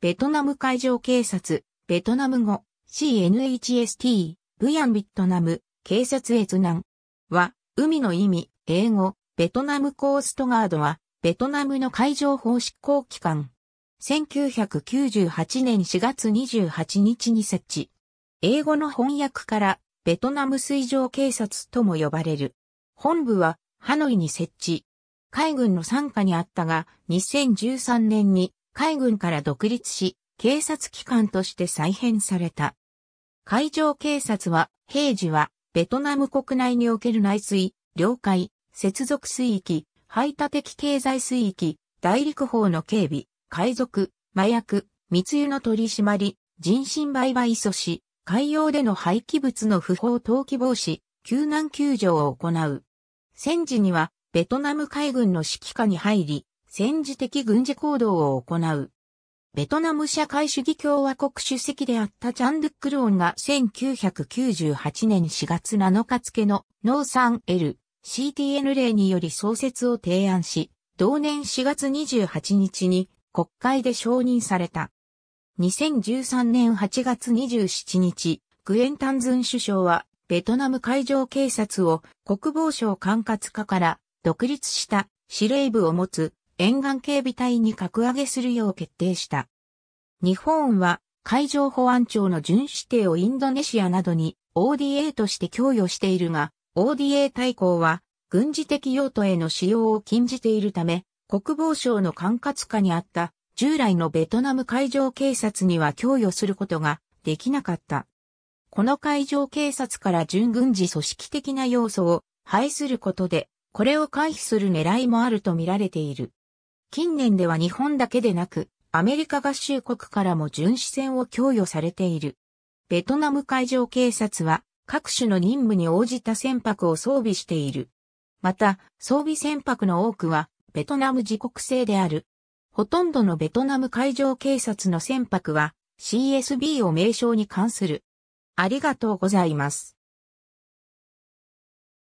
ベトナム海上警察、ベトナム語、CNHST、ブヤンビットナム、警察図南は、海の意味、英語、ベトナムコーストガードは、ベトナムの海上法執行機関。1998年4月28日に設置。英語の翻訳から、ベトナム水上警察とも呼ばれる。本部は、ハノイに設置。海軍の参加にあったが、2013年に海軍から独立し、警察機関として再編された。海上警察は、平時は、ベトナム国内における内水、領海、接続水域、排他的経済水域、大陸法の警備、海賊、麻薬、密輸の取り締まり、人身売買阻止、海洋での廃棄物の不法投棄防止、救難救助を行う。戦時には、ベトナム海軍の指揮下に入り、戦時的軍事行動を行う。ベトナム社会主義共和国主席であったチャンドゥクルオンが1998年4月7日付のノーン・エ L-CTN 例により創設を提案し、同年4月28日に国会で承認された。2013年8月27日、グエン・タンズン首相は、ベトナム海上警察を国防省管轄下から独立した司令部を持つ沿岸警備隊に格上げするよう決定した。日本は海上保安庁の巡視艇をインドネシアなどに ODA として供与しているが、ODA 大綱は軍事的用途への使用を禁じているため、国防省の管轄下にあった従来のベトナム海上警察には供与することができなかった。この海上警察から準軍事組織的な要素を排することで、これを回避する狙いもあると見られている。近年では日本だけでなく、アメリカ合衆国からも巡視船を供与されている。ベトナム海上警察は各種の任務に応じた船舶を装備している。また、装備船舶の多くはベトナム自国製である。ほとんどのベトナム海上警察の船舶は CSB を名称に関する。ありがとうございます。